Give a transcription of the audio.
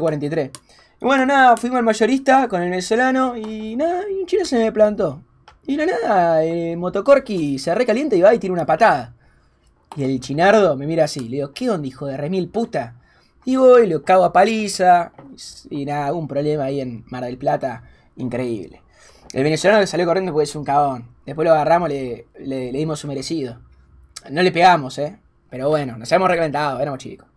43. Y bueno, nada, fuimos al mayorista con el venezolano y nada, y un chino se me plantó. Y no, nada, el eh, motocorki se recalienta y va y tira una patada. Y el chinardo me mira así, le digo, ¿qué onda, hijo de remil puta? Y voy, le cago a paliza. Y nada, un problema ahí en Mar del Plata, increíble. El venezolano salió corriendo porque es un cabón. Después lo agarramos, le, le, dimos su merecido. No le pegamos, ¿eh? Pero bueno, nos habíamos recalentado, éramos chicos.